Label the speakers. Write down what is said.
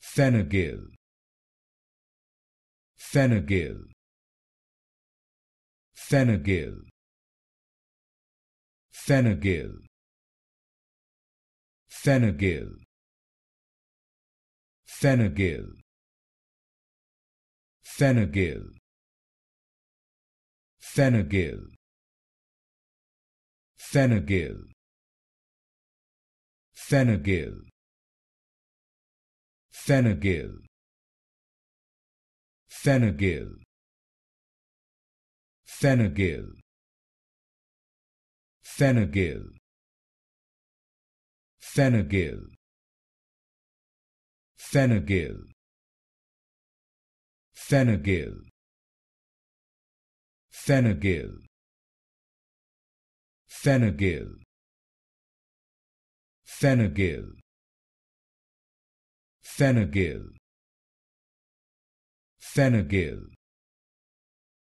Speaker 1: Fenugil Fenugil Fenugil Fenugil Fenugil Fenugil Fenugil Fenugil Fenugil Fenugil Fenugil Fenugil Fenugil Fenugil Fenugil Fenugil Fenugil Fenugil Fenugil Fenugil Fenugale Fenugale